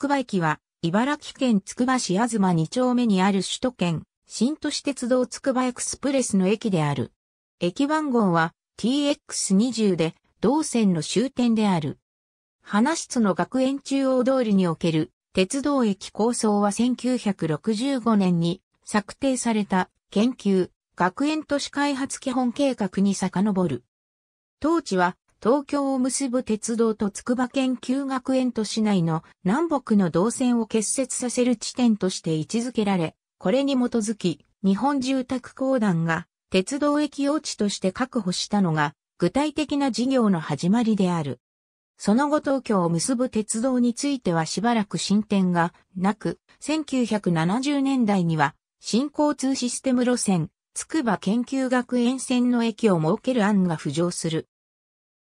くば駅は、茨城県つくば市東2丁目にある首都圏、新都市鉄道つくばエクスプレスの駅である。駅番号は TX20 で、同線の終点である。花室の学園中央通りにおける鉄道駅構想は1965年に策定された研究学園都市開発基本計画に遡る。当地は東京を結ぶ鉄道と筑波県旧学園都市内の南北の動線を結節させる地点として位置づけられ、これに基づき、日本住宅公団が鉄道駅用地として確保したのが、具体的な事業の始まりである。その後東京を結ぶ鉄道についてはしばらく進展がなく、1970年代には新交通システム路線、筑波研究学園線の駅を設ける案が浮上する。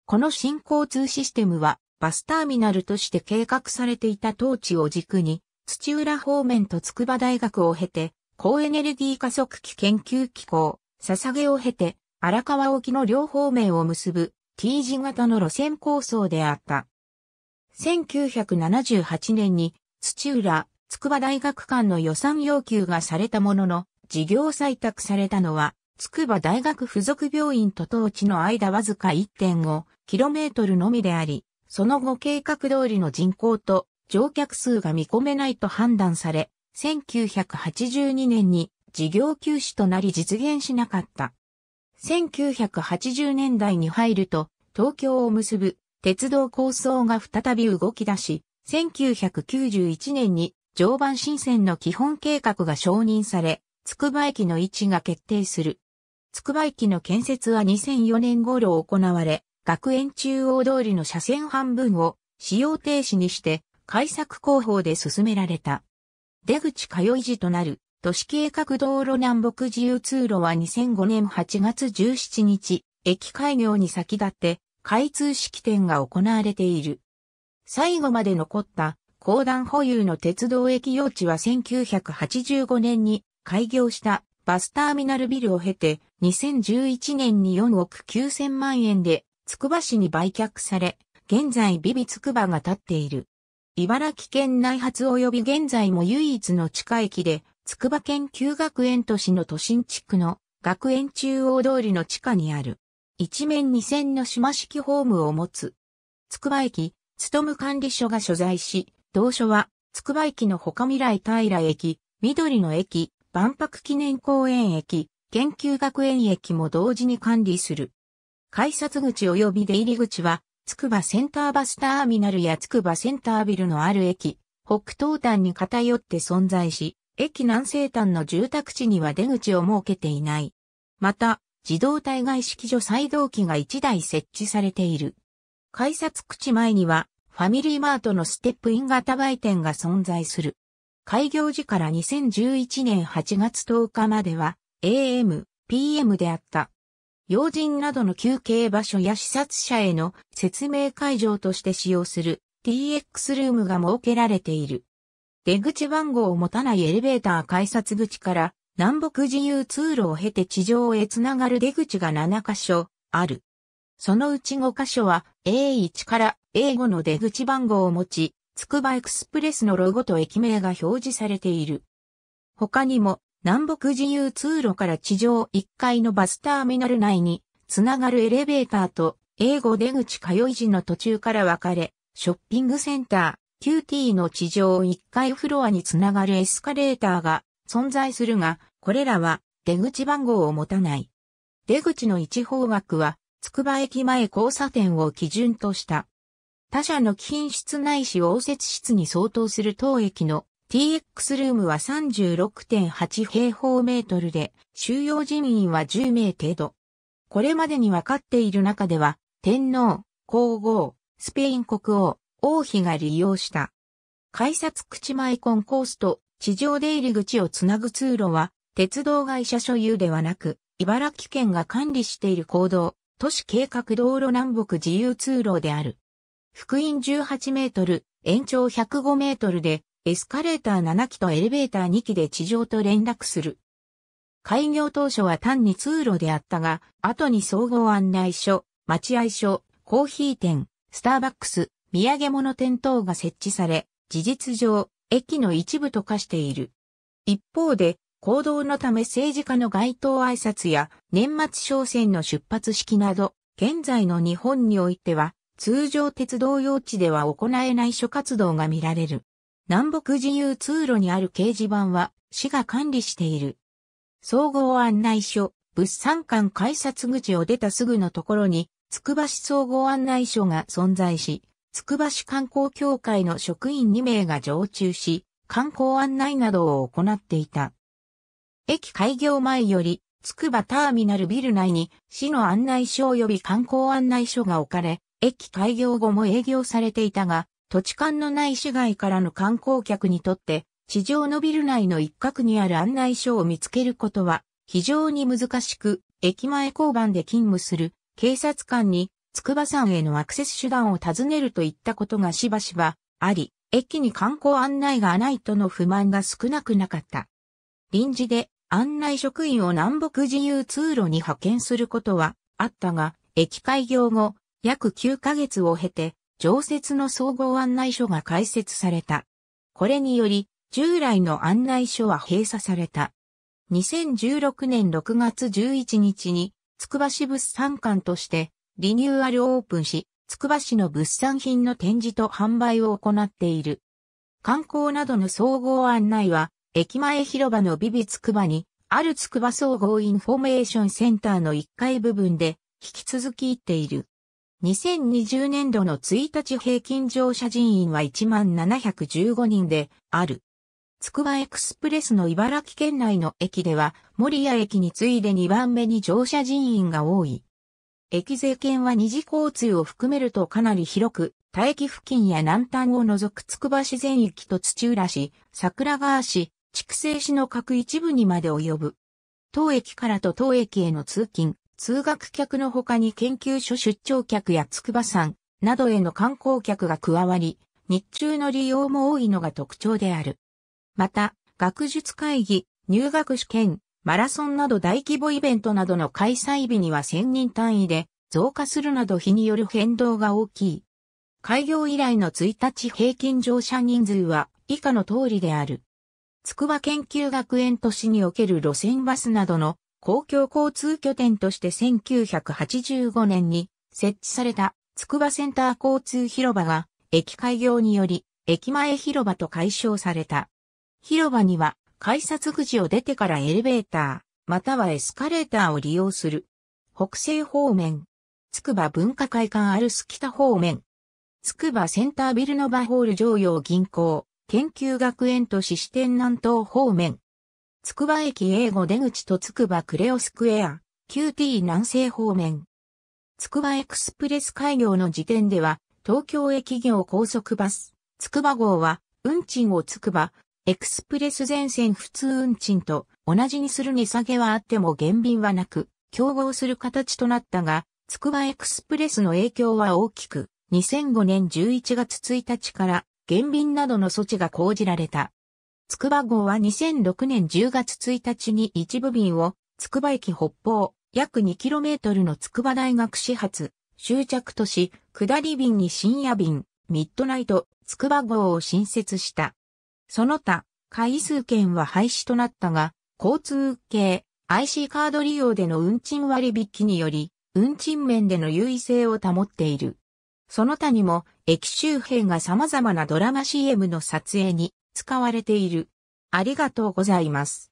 この新交通システムはバスターミナルとして計画されていた当地を軸に土浦方面と筑波大学を経て高エネルギー加速器研究機構、捧げを経て荒川沖の両方面を結ぶ T 字型の路線構想であった。1978年に土浦、筑波大学間の予算要求がされたものの、事業採択されたのは筑波大学附属病院と当地の間わずか 1.5km のみであり、その後計画通りの人口と乗客数が見込めないと判断され、1982年に事業休止となり実現しなかった。1980年代に入ると、東京を結ぶ鉄道構想が再び動き出し、1991年に常磐新線の基本計画が承認され、つくば駅の位置が決定する。つくば駅の建設は2004年頃行われ、学園中央通りの車線半分を使用停止にして改作工法で進められた。出口通い時となる都市計画道路南北自由通路は2005年8月17日、駅開業に先立って開通式典が行われている。最後まで残った公団保有の鉄道駅用地は1985年に開業したバスターミナルビルを経て、2011年に4億9000万円で、つくば市に売却され、現在ビビつくばが建っている。茨城県内発及び現在も唯一の地下駅で、つくば研究学園都市の都心地区の学園中央通りの地下にある。一面二線の島式ホームを持つ。つくば駅、つとむ管理所が所在し、同所は、つくば駅の他未来平駅、緑の駅、万博記念公園駅、研究学園駅も同時に管理する。改札口及び出入り口は、つくばセンターバスターミナルやつくばセンタービルのある駅、北東端に偏って存在し、駅南西端の住宅地には出口を設けていない。また、自動体外式所再動機が1台設置されている。改札口前には、ファミリーマートのステップイン型売店が存在する。開業時から2011年8月10日までは AM、PM であった。要人などの休憩場所や視察者への説明会場として使用する TX ルームが設けられている。出口番号を持たないエレベーター改札口から南北自由通路を経て地上へつながる出口が7カ所ある。そのうち5カ所は A1 から A5 の出口番号を持ち、つくばエクスプレスのロゴと駅名が表示されている。他にも、南北自由通路から地上1階のバスターミナル内に、つながるエレベーターと、英語出口通い時の途中から分かれ、ショッピングセンター、QT の地上1階フロアにつながるエスカレーターが存在するが、これらは出口番号を持たない。出口の一方枠は、つくば駅前交差点を基準とした。他社の貴品室内視応接室に相当する当駅の TX ルームは36.8平方メートルで、収容人員は10名程度。これまでに分かっている中では、天皇、皇后、スペイン国王、王妃が利用した。改札口前コンコースと地上出入り口をつなぐ通路は、鉄道会社所有ではなく、茨城県が管理している行動、都市計画道路南北自由通路である。福音18メートル、延長105メートルで、エスカレーター7機とエレベーター2機で地上と連絡する。開業当初は単に通路であったが、後に総合案内所、待合所、コーヒー店、スターバックス、土産物店等が設置され、事実上、駅の一部と化している。一方で、行動のため政治家の街頭挨拶や年末商戦の出発式など、現在の日本においては通常鉄道用地では行えない諸活動が見られる。南北自由通路にある掲示板は市が管理している。総合案内所、物産館改札口を出たすぐのところに、つくば市総合案内所が存在し、つくば市観光協会の職員2名が常駐し、観光案内などを行っていた。駅開業前よりつくばターミナルビル内に市の案内所及び観光案内所が置かれ、駅開業後も営業されていたが、土地勘のない市外からの観光客にとって、地上のビル内の一角にある案内所を見つけることは非常に難しく、駅前交番で勤務する警察官に筑波山へのアクセス手段を尋ねるといったことがしばしばあり、駅に観光案内がないとの不満が少なくなかった。臨時で案内職員を南北自由通路に派遣することはあったが、駅開業後、約9ヶ月を経て、常設の総合案内所が開設された。これにより、従来の案内所は閉鎖された。2016年6月11日に、つくば市物産館としてリニューアルオープンし、つくば市の物産品の展示と販売を行っている。観光などの総合案内は、駅前広場のビビつくばに、あるつくば総合インフォメーションセンターの1階部分で、引き続き行っている。2020年度の1日平均乗車人員は1715人である。つくばエクスプレスの茨城県内の駅では、守谷駅に次いで2番目に乗車人員が多い。駅税券は二次交通を含めるとかなり広く、大駅付近や南端を除くつくば市全域と土浦市、桜川市、筑西市の各一部にまで及ぶ。当駅からと当駅への通勤、通学客の他に研究所出張客や筑波山などへの観光客が加わり、日中の利用も多いのが特徴である。また、学術会議、入学試験、マラソンなど大規模イベントなどの開催日には1000人単位で増加するなど日による変動が大きい。開業以来の1日平均乗車人数は以下の通りである。筑波研究学園都市における路線バスなどの公共交通拠点として1985年に設置された筑波センター交通広場が駅開業により駅前広場と解消された。広場には改札口を出てからエレベーター、またはエスカレーターを利用する。北西方面、筑波文化会館アルス北方面、筑波センタービルノバホール常用銀行、研究学園都市支店南東方面。筑波駅英語出口と筑波クレオスクエア、QT 南西方面。筑波エクスプレス開業の時点では、東京駅業高速バス、筑波号は、運賃を筑波、エクスプレス全線普通運賃と同じにする値下げはあっても減便はなく、競合する形となったが、筑波エクスプレスの影響は大きく、2005年11月1日から減便などの措置が講じられた。筑波号は2006年10月1日に一部便を、筑波駅北方、約 2km の筑波大学始発、終着とし、下り便に深夜便、ミッドナイト、筑波号を新設した。その他、回数券は廃止となったが、交通系、IC カード利用での運賃割引により、運賃面での優位性を保っている。その他にも駅周辺が様々なドラマ CM の撮影に使われている。ありがとうございます。